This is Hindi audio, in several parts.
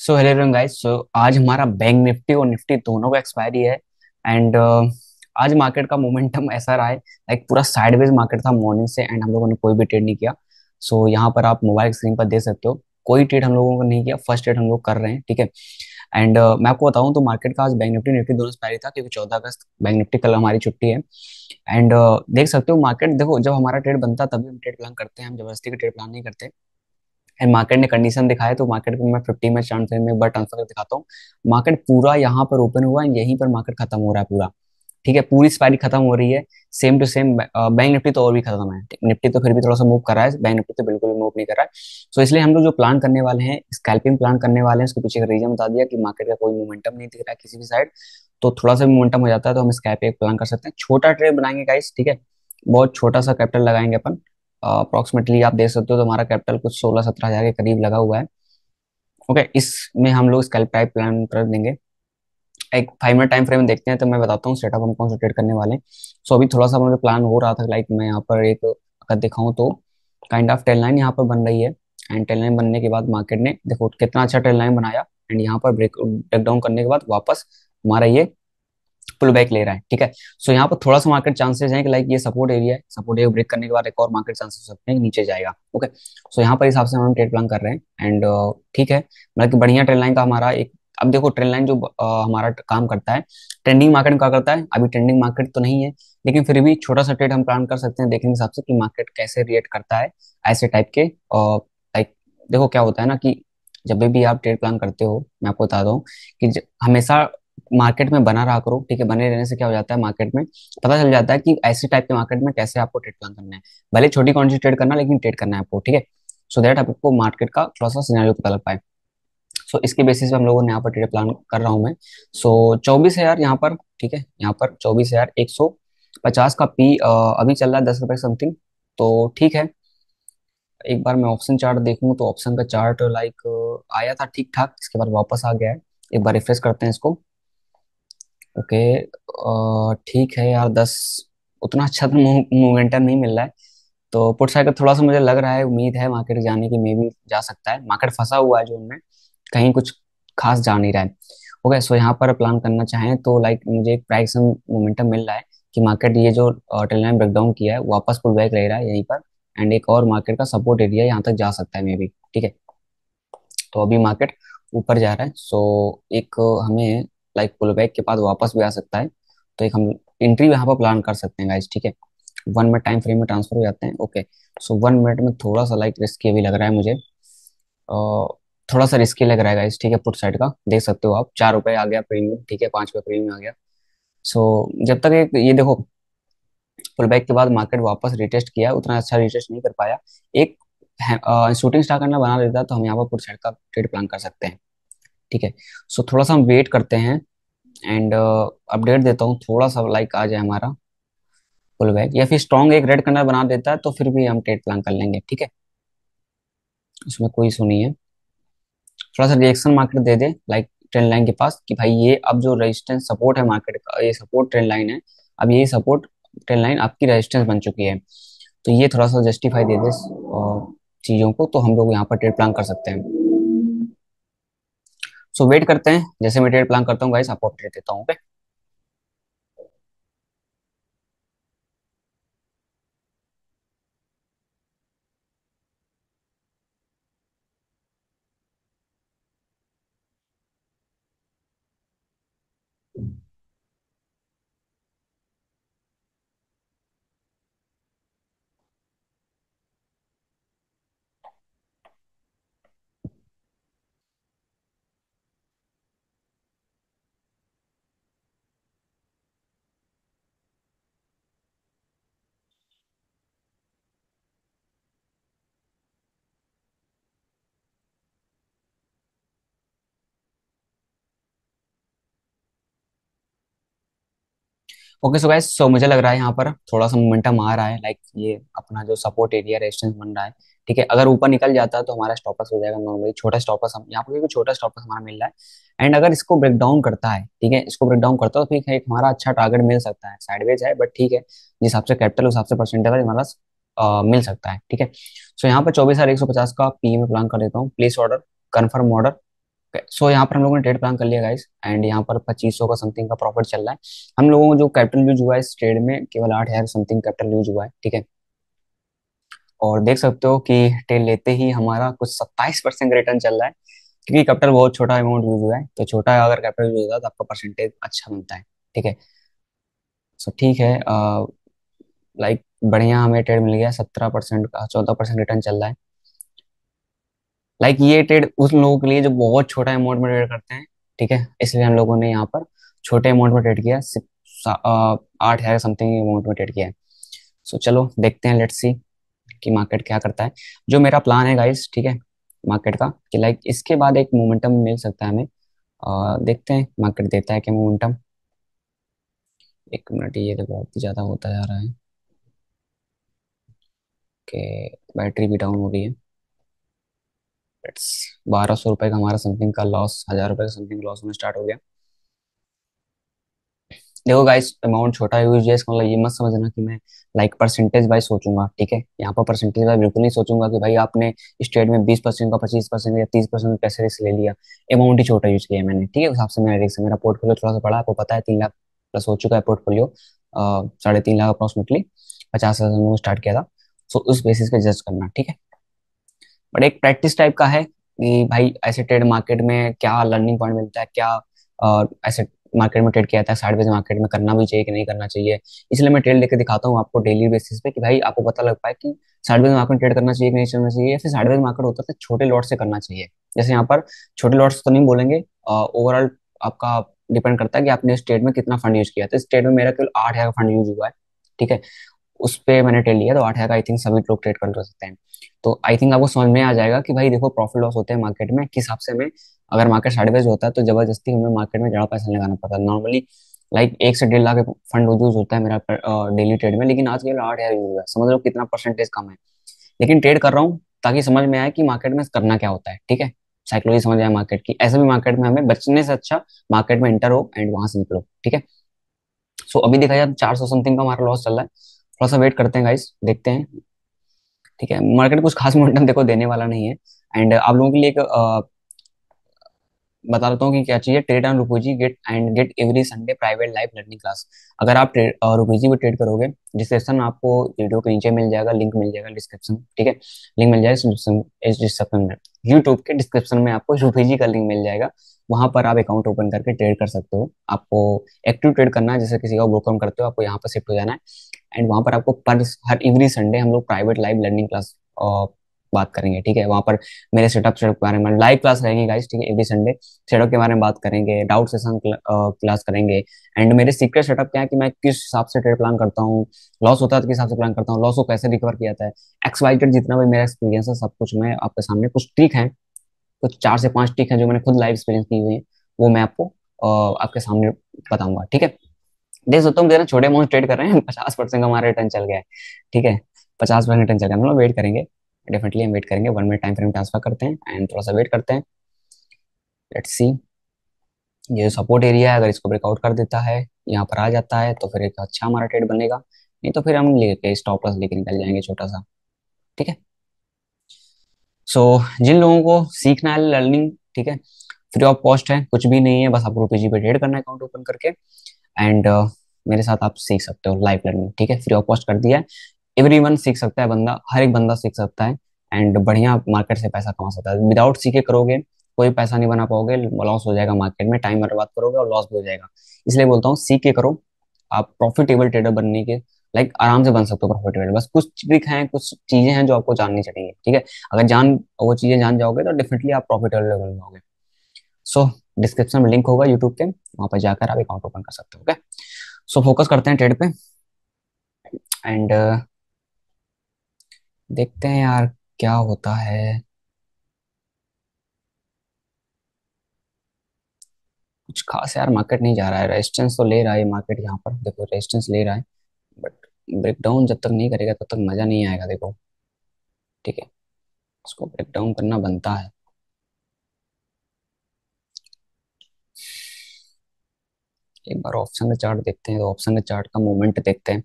सो हेलो एवरीवन गाइस सो आज हमारा बैंक निफ्टी और निफ्टी दोनों का एक्सपायरी है एंड uh, आज मार्केट का मोमेंटम ऐसा रहा है लाइक पूरा साइडवेज मार्केट था मॉर्निंग से एंड हम लोगों ने कोई भी ट्रेड नहीं किया सो so, यहाँ पर आप मोबाइल स्क्रीन पर देख सकते हो कोई ट्रेड हम लोगों को नहीं किया फर्स्ट ट्रेड हम लोग कर रहे हैं ठीक है एंड uh, मैं आपको बताऊं तो मार्केट का आज बैंक निफ्टी निफ्टी दोनों एक्सपायरी था क्योंकि चौदह अगस्त बैंक निफ्टी कल हमारी छुट्टी है एंड uh, देख सकते हो मार्केट देखो जब हमारा ट्रेड बनता तभी हम ट्रेड प्लान करते हैं हम जबरदस्ती का ट्रेड प्लान नहीं करते एंड मार्केट ने कंडीशन दिखाया तो मार्केट को मैं फिफ्टी में चार्ट फ्रेम में एक बार ट्रांसफर कर दिखाता हूँ मार्केट पूरा यहाँ पर ओपन हुआ एंड यहीं पर मार्केट खत्म हो रहा है पूरा ठीक है पूरी स्पाइरी खत्म हो रही है same to same bank Nifty तो और भी खत्म है निफ्टी तो फिर भी थोड़ा सा मूव कर रहा है बैंक निफ्टी तो बिल्कुल भी मूव नहीं कर रहा है सो so, इसलिए हम लोग जो प्लान करने वाले हैं स्कैल्पिंग प्लान करने वाले हैं उसके पीछे का रीजन बता दिया कि मार्केट का कोई मोमेंटम नहीं दिख रहा है किसी भी साइड तो थोड़ा सा मोमेंटम हो जाता है तो हम एक प्लान कर सकते हैं छोटा ट्रेड बनाएंगे गाइस ठीक है बहुत छोटा सा कैपिटल लगाएंगे अपन अप्रोक्सीमेटली आप देख सकते हो तो हमारा कैपिटल कुछ सोलह सत्रह हजार के करीब लगा हुआ है ओके okay, इसमें हम लोग स्कैल्प टाइप प्लान कर देंगे एक फाइव मिनट टाइम फ्रेम देखते हैं तो मैं बताता हूँ सेटअप हम कौन सा ट्रेड करने वाले हैं सो so, अभी थोड़ा सा मुझे प्लान हो रहा था लाइक मैं यहाँ पर एक अगर दिखाऊँ तो काइंड ऑफ टेल लाइन यहाँ पर बन रही है एंड टेल लाइन बनने के बाद मार्केट ने देखो कितना अच्छा टेल लाइन बनाया एंड यहाँ पर ब्रेक ब्रेक डाउन करने के बाद वापस हमारा ये पुल बैक ले रहा है ठीक है सो so, यहाँ पर थोड़ा सा मार्केट चांसेस है कि लाइक ये सपोर्ट एरिया है सपोर्ट एरिया ब्रेक करने के बाद एक और मार्केट चांसेस हो सकते हैं नीचे जाएगा ओके सो so, यहाँ पर हिसाब से हम ट्रेड प्लान कर रहे हैं एंड uh, ठीक है मतलब बढ़िया ट्रेड लाइन का हमारा एक अब देखो ट्रेंड लाइन जो आ, uh, हमारा काम करता है ट्रेंडिंग मार्केट क्या करता है अभी ट्रेंडिंग मार्केट तो नहीं है लेकिन फिर भी छोटा सा ट्रेड हम प्लान कर सकते हैं देखने के हिसाब से कि मार्केट कैसे रिएक्ट करता है ऐसे टाइप के और uh, लाइक देखो क्या होता है ना कि जब भी आप ट्रेड प्लान करते हो मैं आपको बता दूं कि हमेशा मार्केट में बना रहा करो ठीक है बने रहने से क्या हो जाता है मार्केट में पता चल जाता है कि ऐसे टाइप के मार्केट में कैसे आपको ट्रेड करना है भले छोटी क्वान्टिटी ट्रेड करना लेकिन ट्रेड करना है आपको ठीक है सो दैट आपको मार्केट का थोड़ा सा सिनेरियो पता लग पाए सो so, इसके बेसिस पे हम लोगों ने यहाँ पर ट्रेड प्लान कर रहा हूँ मैं सो चौबीस हजार यहाँ पर ठीक है यहाँ पर चौबीस हजार एक सौ पचास का पी अभी चल रहा है दस रुपए समथिंग तो ठीक है एक बार मैं ऑप्शन चार्ट देखूँ तो ऑप्शन का चार्ट लाइक आया था ठीक ठाक इसके बाद वापस आ गया है एक बार रिफ्रेश करते हैं इसको ओके ठीक है यार दस उतना अच्छा तो मोमेंटम नहीं मिल रहा है तो पुट साइड का थोड़ा सा मुझे लग रहा है उम्मीद है मार्केट जाने की मे भी जा सकता है मार्केट फंसा हुआ है जो उनमें कहीं कुछ खास जा नहीं रहा है ओके सो यहाँ पर प्लान करना चाहें तो लाइक मुझे एक प्राइस मोमेंटम मिल रहा है कि मार्केट ये जो ट्रेन ब्रेकडाउन किया है वापस पुल बैक ले रहा है यहीं पर एंड एक और मार्केट का सपोर्ट एरिया यहाँ तक जा सकता है मे भी ठीक है तो अभी मार्केट ऊपर जा रहा है सो एक हमें लाइक पुल बैक के बाद वापस भी आ सकता है तो एक हम एंट्री यहाँ पर प्लान कर सकते हैं गाइज ठीक है वन मिनट टाइम फ्रेम में ट्रांसफर हो जाते हैं ओके सो वन मिनट में थोड़ा सा लाइक रिस्की भी लग रहा है मुझे थोड़ा सा रिस्की लग रहा है गाइस ठीक है पुट साइड का देख सकते हो आप चार रुपए आ गया प्रीमियम ठीक है पाँच रुपये प्रीमियम आ गया सो so, जब तक एक ये देखो पुल बैक के बाद मार्केट वापस रिटेस्ट किया उतना अच्छा रिटेस्ट नहीं कर पाया एक शूटिंग हाँ, स्टार करना बना लेता तो हम यहाँ पर पुट साइड का ट्रेड प्लान कर सकते हैं ठीक है सो थोड़ा सा हम वेट करते हैं एंड अपडेट uh, देता हूँ थोड़ा सा लाइक आ जाए हमारा फुल बैक या फिर स्ट्रॉन्ग एक रेड कलर बना देता है तो फिर भी हम ट्रेड प्लान कर लेंगे ठीक है उसमें कोई इशू है थोड़ा सा रिएक्शन मार्केट दे दे लाइक ट्रेंड लाइन के पास कि भाई ये अब जो रेजिस्टेंस सपोर्ट है मार्केट का ये सपोर्ट ट्रेंड लाइन है अब ये सपोर्ट ट्रेंड लाइन आपकी रेजिस्टेंस बन चुकी है तो ये थोड़ा सा जस्टिफाई दे दे uh, चीज़ों को तो हम लोग यहाँ पर ट्रेड प्लान कर सकते हैं सो वेट करते हैं जैसे मैं डेट प्लान करता हूँ गाइस आपको अपडेट देता हूँ okay okay so guys so मुझे लग रहा है यहाँ पर थोड़ा सा मोमेंटम आ रहा है लाइक like ये अपना जो सपोर्ट एरिया रेजिस्टेंस बन रहा है ठीक है अगर ऊपर निकल जाता है तो हमारा स्टॉपस हो जाएगा नॉर्मली छोटा स्टॉपस हम यहाँ पर क्योंकि छोटा स्टॉपस हमारा मिल रहा है एंड अगर इसको ब्रेक डाउन करता है ठीक है इसको ब्रेक डाउन करता है तो एक हमारा अच्छा टारगेट मिल सकता है साइडवेज है बट ठीक है जिस हिसाब से कैपिटल उस हिसाब से परसेंटेज है हमारा मिल सकता है ठीक है सो यहाँ पर चौबीस हजार एक सौ पचास का पी में प्लान कर देता हूँ place order confirm order so यहाँ पर हम लोगों ने ट्रेड प्लान कर लिया गाइस एंड यहाँ पर पच्चीस का समथिंग का प्रॉफिट चल रहा है हम लोगों को जो कैपिटल यूज हुआ है इस ट्रेड में केवल आठ हजार समथिंग कैपिटल यूज हुआ है ठीक है और देख सकते हो कि ट्रेड लेते ही हमारा कुछ सत्ताईस परसेंट रिटर्न चल रहा है क्योंकि कैपिटल बहुत छोटा अमाउंट यूज हुआ है तो छोटा है अगर कैपिटल यूज होता है तो आपका परसेंटेज अच्छा बनता है ठीक है सो ठीक है लाइक uh, बढ़िया हमें ट्रेड मिल गया सत्रह परसेंट का चौदह परसेंट रिटर्न चल रहा है लाइक like ये ट्रेड उस लोगों के लिए जो बहुत छोटा अमाउंट में ट्रेड करते हैं ठीक है इसलिए हम लोगों ने यहाँ पर छोटे अमाउंट में ट्रेड किया आठ हजार समथिंग अमाउंट में ट्रेड किया है सो so, चलो देखते हैं लेट्स सी कि मार्केट क्या करता है जो मेरा प्लान है गाइस ठीक है मार्केट का कि लाइक इसके बाद एक मोमेंटम मिल सकता है हमें आ, देखते हैं मार्केट देता है क्या मोमेंटम एक मिनट ये तो बहुत ही ज़्यादा होता जा रहा है कि बैटरी भी डाउन हो गई है बारह सौ रुपए का हमारा समथिंग का लॉस हजार रुपए का समथिंग लॉस होना स्टार्ट हो गया देखो गाइस अमाउंट छोटा यूज है इसका मतलब ये मत समझना कि मैं लाइक परसेंटेज वाइज सोचूंगा ठीक है यहाँ पर परसेंटेज वाइज बिल्कुल नहीं सोचूंगा कि भाई आपने स्टेट में बीस परसेंट का पच्चीस परसेंट या तीस परसेंट पैसे रिस्क ले लिया अमाउंट ही छोटा यूज किया मैंने ठीक है उस हिसाब से मेरा रिस्क मेरा पोर्टफोलियो थोड़ा सा बड़ा आपको पता है तीन लाख प्लस हो चुका है पोर्टफोलियो साढ़े तीन लाख अप्रोक्सिमेटली पचास हजार स्टार्ट किया था सो उस बेसिस पे जज करना ठीक है बट एक प्रैक्टिस टाइप का है कि भाई ऐसे ट्रेड मार्केट में क्या लर्निंग पॉइंट मिलता है क्या और ऐसे मार्केट में ट्रेड किया जाता है मार्केट में करना भी चाहिए कि नहीं करना चाहिए इसलिए मैं ट्रेड लेकर दिखाता हूँ आपको डेली बेसिस पे कि भाई आपको पता लग पाए कि साइडवेज मार्केट में ट्रेड करना चाहिए कि नहीं करना चाहिए या फिर साइडवेज मार्केट होता है तो छोटे लॉट से करना चाहिए जैसे यहाँ पर छोटे लॉट तो नहीं बोलेंगे ओवरऑल आपका डिपेंड करता है कि आपने स्टेट में कितना फंड यूज किया तो स्टेट में मेरा केवल आठ हजार का फंड यूज हुआ है ठीक है उस पर मैंने ट्रेड लिया तो आठ हज़ार का आई थिंक सभी लोग ट्रेड कर सकते हैं तो आई थिंक आपको समझ में आ जाएगा कि भाई देखो प्रॉफिट लॉस होते हैं मार्केट में किस हिसाब से हमें अगर मार्केट साइडवेज होता है तो जबरदस्ती हमें मार्केट में ज़्यादा पैसा लगाना पड़ता है नॉर्मली लाइक एक से डेढ़ लाख फंड यूज होता है मेरा डेली ट्रेड में लेकिन आज के लिए आठ हज़ार यूज हुआ समझ लो कितना परसेंटेज कम है लेकिन ट्रेड कर रहा हूँ ताकि समझ में आए कि मार्केट में करना क्या होता है ठीक है साइकोलॉजी समझ आए मार्केट की ऐसे भी मार्केट में हमें बचने से अच्छा मार्केट में इंटर हो एंड वहां से निकलो ठीक है सो so, अभी देखा जाए तो चार सौ समथिंग का हमारा लॉस चल रहा है थोड़ा सा वेट करते हैं गाइस देखते हैं ठीक है मार्केट कुछ खास मोमेंटम देखो देने वाला नहीं है एंड आप लोगों के लिए एक आ, बता देता हूँ कि क्या चाहिए trade on Rupeezy get and get every Sunday private live learning class अगर आप ट्रेड रुपीजी को ट्रेड करोगे डिस्क्रिप्शन आपको वीडियो के नीचे मिल जाएगा लिंक मिल जाएगा डिस्क्रिप्शन ठीक है लिंक मिल जाएगा डिस्क्रिप्शन में यूट्यूब के डिस्क्रिप्शन में आपको रुपीजी का लिंक मिल जाएगा वहां पर आप अकाउंट ओपन करके ट्रेड कर सकते हो आपको एक्टिव ट्रेड करना है जैसे किसी का ब्रोकर करते हो आपको यहाँ पर शिफ्ट हो जाना है एंड वहां पर आपको पर हर एवरी संडे हम लोग प्राइवेट लाइव लर्निंग क्लास बात करेंगे ठीक है वहां पर मेरे सेटअप सेटअप के बारे में लाइव क्लास रहेगी गाइस ठीक है एवरी संडे सेटअप के बारे में बात करेंगे डाउट सेशन क्लास करेंगे एंड मेरे सीक्रेट सेटअप क्या है कि मैं किस हिसाब से ट्रेड प्लान करता हूँ लॉस होता है तो किस हिसाब से प्लान करता हूँ लॉस को कैसे रिकवर किया जाता है एक्स वाई जेड जितना भी मेरा एक्सपीरियंस है सब कुछ मैं आपके सामने कुछ ट्रिक है कुछ चार से पांच ट्रिक है जो मैंने खुद लाइव एक्सपीरियंस की हुई है वो मैं आपको आपके सामने बताऊंगा ठीक है देख सकते हो हम छोटे अमाउंट ट्रेड कर रहे हैं पचास परसेंट हमारा रिटर्न चल गया है ठीक है पचास परसेंट रिटर्न चल गया हम लोग वेट करेंगे डेफिनेटली हम वेट करेंगे one minute time frame transfer करते हैं एंड थोड़ा सा वेट करते हैं लेट्स सी ये सपोर्ट एरिया है अगर इसको ब्रेकआउट कर देता है यहाँ पर आ जाता है तो फिर एक अच्छा हमारा ट्रेड बनेगा नहीं तो फिर हम लेके स्टॉप लॉस लेके निकल जाएंगे छोटा सा ठीक है सो so, जिन लोगों को सीखना है लर्निंग ठीक है फ्री ऑफ कॉस्ट है कुछ भी नहीं है बस आपको रुपीजी पे ट्रेड करना है अकाउंट ओपन करके एंड uh, मेरे साथ आप सीख सकते हो लाइव लर्निंग ठीक है फ्री ऑफ कॉस्ट कर दिया है एवरी वन सीख सकता है बंदा हर एक बंदा सीख सकता है एंड बढ़िया मार्केट से पैसा कमा सकता है विदाउट सीखे करोगे कोई पैसा नहीं बना पाओगे लॉस हो जाएगा मार्केट में टाइम बर्बाद करोगे और लॉस भी हो जाएगा इसलिए बोलता हूँ सीख के करो आप प्रॉफिटेबल ट्रेडर बनने के लाइक like, आराम से बन सकते हो प्रॉफिटेबल बस कुछ ट्रिक हैं कुछ चीजें हैं जो आपको जाननी चाहिए ठीक है अगर जान वो चीजें जान जाओगे तो डेफिनेटली आप प्रॉफिटेबल बन जाओगे सो डिस्क्रिप्शन में लिंक होगा यूट्यूब के वहां पर जाकर आप अकाउंट ओपन कर सकते हो ओके सो फोकस करते हैं ट्रेड पे एंड uh, देखते हैं यार क्या होता है कुछ खास यार मार्केट नहीं जा रहा है रेजिस्टेंस तो ले रहा है मार्केट यहाँ पर देखो रेजिस्टेंस ले रहा है बट ब्रेकडाउन जब तक नहीं करेगा तब तो तक मज़ा नहीं आएगा देखो ठीक है इसको ब्रेकडाउन करना बनता है एक बार ऑप्शन का चार्ट देखते हैं तो ऑप्शन का चार्ट का मूवमेंट देखते हैं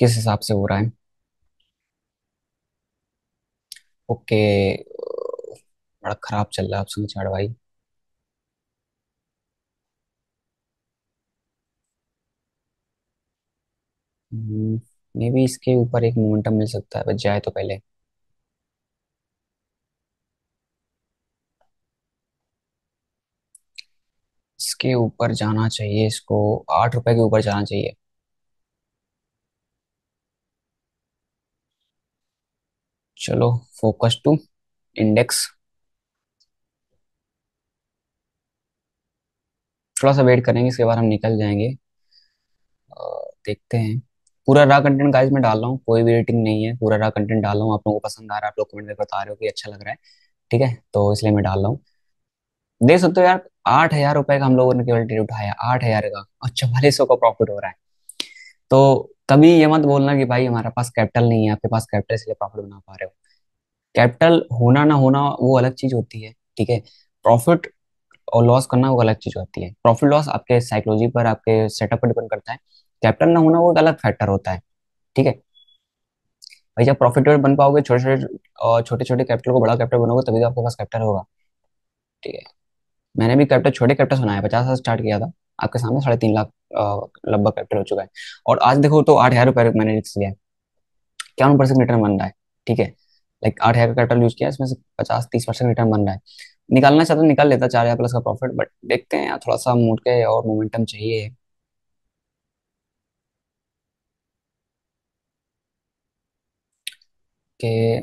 किस हिसाब से हो रहा है ओके बड़ा खराब चल रहा है ऑप्शन का चार्ट भाई मे hmm, भी इसके ऊपर एक मोमेंटम मिल सकता है बस जाए तो पहले इसके ऊपर जाना चाहिए इसको आठ रुपए के ऊपर जाना चाहिए चलो फोकस टू इंडेक्स थोड़ा सा वेट करेंगे इसके बाद हम निकल जाएंगे देखते हैं पूरा रॉ कंटेंट गाइस मैं डाल रहा हूँ कोई भी रेटिंग नहीं है पूरा रॉ कंटेंट डाल रहा हूँ आप लोगों को पसंद आ रहा है आप लोग कमेंट में बता रहे हो कि अच्छा लग रहा है ठीक है तो इसलिए मैं डाल रहा हूँ देख सकते हो यार आठ हजार रुपए का हम लोगों ने केवल ट्रेड उठाया आठ हजार का और चवालीस सौ का प्रॉफिट हो रहा है तो कभी ये मत बोलना कि भाई हमारे पास कैपिटल नहीं है आपके पास कैपिटल इसलिए प्रॉफिट बना पा रहे हो कैपिटल होना ना होना वो अलग चीज होती है ठीक है प्रॉफिट और लॉस करना वो अलग चीज होती है प्रॉफिट लॉस आपके साइकोलॉजी पर आपके सेटअप पर डिपेंड करता है कैपिटल ना होना वो एक अलग फैक्टर होता है ठीक है भाई जब प्रॉफिटेबल बन पाओगे छोटे छोटे छोटे छोटे कैपिटल को बड़ा कैपिटल बनोगे तभी तो आपके पास कैपिटल होगा ठीक है मैंने भी कैप्टर छोटे कैप्टर सुनाया है पचास हजार स्टार्ट किया था आपके सामने साढ़े तीन लाख लगभग कैप्टर हो चुका है और आज देखो तो आठ हजार रुपये मैंने रिस्क लिया है इक्यावन परसेंट रिटर्न बन रहा है ठीक है लाइक आठ हजार का कैपिटल यूज किया इसमें से पचास तीस परसेंट रिटर्न बन रहा है निकालना चाहता हूँ तो निकाल लेता चार हजार प्लस का प्रॉफिट बट देखते हैं थोड़ा सा मूड के और मोमेंटम चाहिए के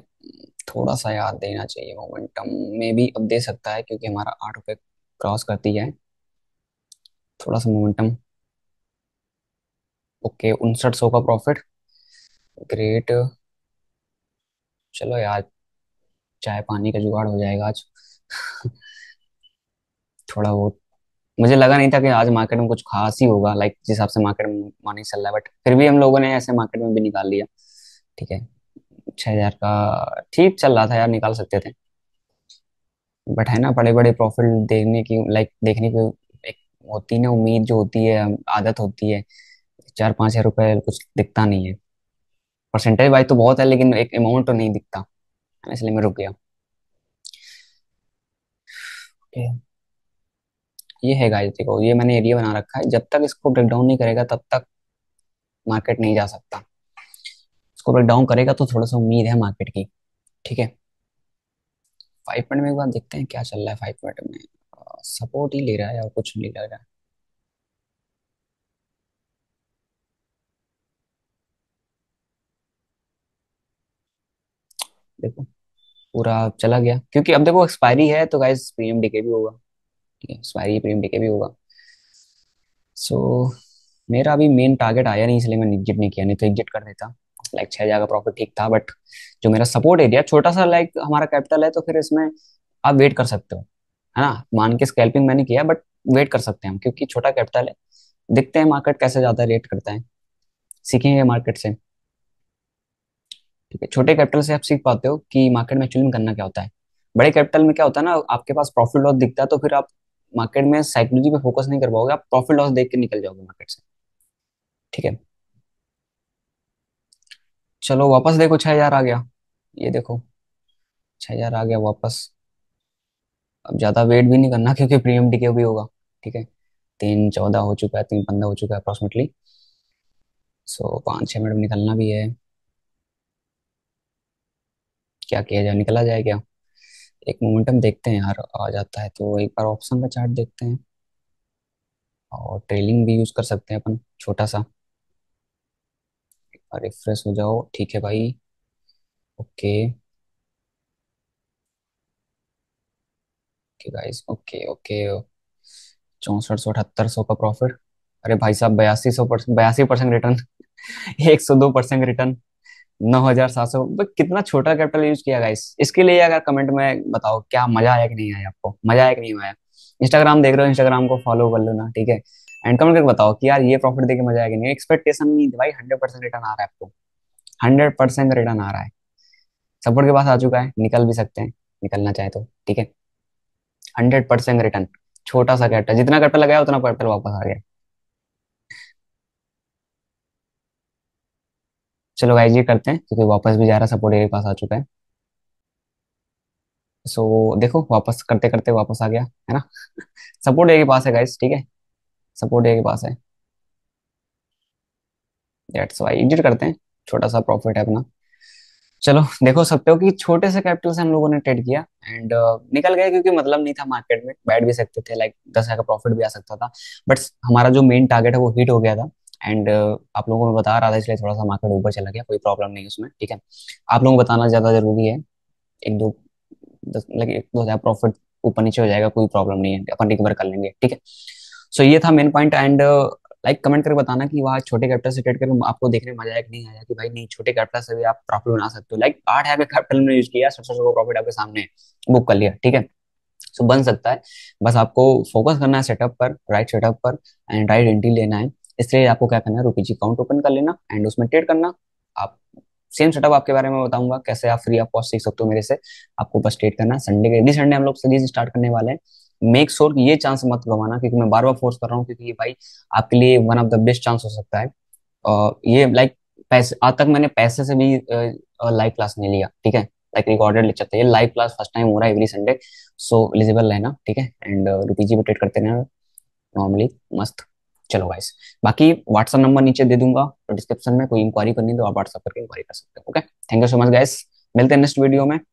थोड़ा सा यार देना चाहिए मोमेंटम में भी अब दे सकता है क्योंकि हमारा आठ रुपये क्रॉस करती है थोड़ा सा मोमेंटम ओके उनसठ सौ का प्रॉफिट ग्रेट चलो यार चाय पानी का जुगाड़ हो जाएगा आज थोड़ा बहुत मुझे लगा नहीं था कि आज मार्केट में कुछ खास ही होगा लाइक जिस हिसाब से मार्केट में मॉर्निंग चल रहा है बट फिर भी हम लोगों ने ऐसे मार्केट में भी निकाल लिया ठीक है छह हज़ार का ठीक चल रहा था यार निकाल सकते थे बट है ना बड़े बड़े प्रॉफिट देखने की लाइक देखने की एक होती ना उम्मीद जो होती है आदत होती है चार पाँच हजार रुपये कुछ दिखता नहीं है परसेंटेज वाइज तो बहुत है लेकिन एक अमाउंट तो नहीं दिखता इसलिए मैं रुक गया ओके ये है गाइस देखो ये मैंने एरिया बना रखा है जब तक इसको ब्रेकडाउन नहीं करेगा तब तक मार्केट नहीं जा सकता इसको ब्रेकडाउन करेगा तो थोड़ा सा उम्मीद है मार्केट की ठीक है फाइव पॉइंट में एक बार देखते हैं क्या चल रहा है फाइव पॉइंट में सपोर्ट ही ले रहा है और कुछ नहीं लग रहा है देखो पूरा चला गया क्योंकि अब देखो एक्सपायरी है तो गाइस प्रीमियम डीके भी होगा ठीक है एक्सपायरी प्रीमियम डीके भी होगा सो so, मेरा अभी मेन टारगेट आया नहीं इसलिए मैं एग्जिट नहीं किया नहीं तो एग्जिट कर देता लाइक छह हजार का प्रॉफिट ठीक था बट जो मेरा सपोर्ट एरिया छोटा सा लाइक हमारा कैपिटल है तो फिर इसमें आप वेट कर सकते हो है ना मान के स्कैल्पिंग मैंने किया बट वेट कर सकते हैं हम क्योंकि छोटा कैपिटल है देखते हैं मार्केट कैसे ज्यादा रेट करता है सीखेंगे मार्केट से ठीक है छोटे कैपिटल से आप सीख पाते हो कि मार्केट में एक्चुअली में करना क्या होता है बड़े कैपिटल में क्या होता है ना आपके पास प्रॉफिट लॉस दिखता है तो फिर आप मार्केट में साइकोलॉजी पे फोकस नहीं कर पाओगे आप प्रॉफिट लॉस देख के निकल जाओगे मार्केट से ठीक है चलो वापस देखो छह हजार आ गया ये देखो छह हजार आ गया वापस अब ज्यादा वेट भी नहीं करना क्योंकि प्रीमियम डीके भी होगा ठीक है तीन चौदह हो चुका है तीन पंद्रह हो चुका है अप्रोक्सीमेटली सो पाँच छः मिनट निकलना भी है क्या किया जाए निकला जाए क्या एक मोमेंटम देखते हैं यार आ जाता है तो एक बार ऑप्शन का चार्ट देखते हैं और ट्रेलिंग भी यूज़ कर सकते हैं अपन छोटा सा रिफ्रेश हो जाओ ठीक है भाई okay okay guys okay okay चौंसठ सौ अठहत्तर सौ का प्रॉफिट अरे भाई साहब बयासी सौ परसेंट बयासी परसेंट रिटर्न एक सौ दो परसेंट रिटर्न नौ हजार सात सौ कितना छोटा कैपिटल यूज किया गाइस इसके लिए अगर कमेंट में बताओ क्या मजा आया कि नहीं आया आपको मजा आया कि नहीं आया इंस्टाग्राम देख रहे हो इंस्टाग्राम को फॉलो कर लो ना ठीक है एंड कमेंट करके बताओ कि यार ये प्रॉफिट देखे मजा आएगा नहीं एक्सपेक्टेशन नहीं थी भाई हंड्रेड परसेंट रिटर्न आ रहा है आपको हंड्रेड परसेंट रिटर्न आ रहा है सपोर्ट के पास आ चुका है निकल भी सकते हैं निकलना चाहे तो ठीक है हंड्रेड परसेंट रिटर्न छोटा सा कैपिटल जितना कैपिटल लगाया उतना कैपिटल वापस आ गया चलो गाइज ये करते हैं क्योंकि वापस भी जा रहा है सपोर्ट के पास आ चुका है सो so, देखो वापस करते करते वापस आ गया है ना सपोर्ट के पास है गाइज ठीक है सपोर्ट ए के पास है दैट्स वाई करते हैं छोटा सा प्रॉफिट है अपना चलो देखो सकते हो कि छोटे से कैपिटल से हम लोगों ने ट्रेड किया एंड uh, निकल गए क्योंकि मतलब नहीं था मार्केट में बैठ भी सकते थे लाइक दस हजार का प्रॉफिट भी आ सकता था बट हमारा जो मेन टारगेट है वो हिट हो गया था एंड uh, आप लोगों को मैं बता रहा था इसलिए थोड़ा सा मार्केट ऊपर चला गया कोई प्रॉब्लम नहीं उसमें ठीक है आप लोगों को बताना ज्यादा जरूरी है एक दो लाइक एक दो हजार प्रॉफिट ऊपर नीचे हो जाएगा कोई प्रॉब्लम नहीं है अपन रिकवर कर लेंगे ठीक है सो ये था main point and like comment करके बताना कि वहाँ छोटे कैप्टन से ट्रेड करके आपको देखने में मजा आया कि नहीं आया कि भाई नहीं छोटे कैप्टन से भी आप प्रॉफिट बना सकते हो लाइक आठ हजार कैपिटल में यूज किया सौ सौ प्रॉफिट आपके सामने बुक कर लिया ठीक है सो बन सकता है बस आपको फोकस करना है सेटअप पर राइट सेटअप पर एंड राइट एंट्री लेना है इसलिए आपको क्या करना है जी अकाउंट ओपन कर लेना एंड उसमें ट्रेड करना आप सेम सेटअप आपके बारे में बताऊंगा कैसे आप फ्री ऑफ कॉस्ट सीख सकते हो मेरे से आपको बस ट्रेड करना संडे के डी संडे हम लोग सीरीज स्टार्ट करने वाले हैं मेक श्योर sure ये चांस मत गवाना क्योंकि मैं बार बार फोर्स कर रहा हूँ क्योंकि ये भाई आपके लिए one of the best chance हो सकता है और ये लाइक पैसे आज तक मैंने पैसे से भी लाइव क्लास नहीं लिया ठीक है लाइक रिकॉर्डेड लेक्चर था ये लाइव क्लास फर्स्ट टाइम हो रहा है एवरी संडे सो एलिजिबल रहना ठीक है एंड रुपी जी भी ट्रेड करते रहना नॉर्मली मस्त चलो गाइस बाकी व्हाट्सअप नंबर नीचे दे दूंगा डिस्क्रिप्शन में कोई इंक्वायरी करनी तो आप व्हाट्सअप करके इंक्वायरी कर सकते हो okay thank you so much guys मिलते हैं नेक्स्ट वीडियो में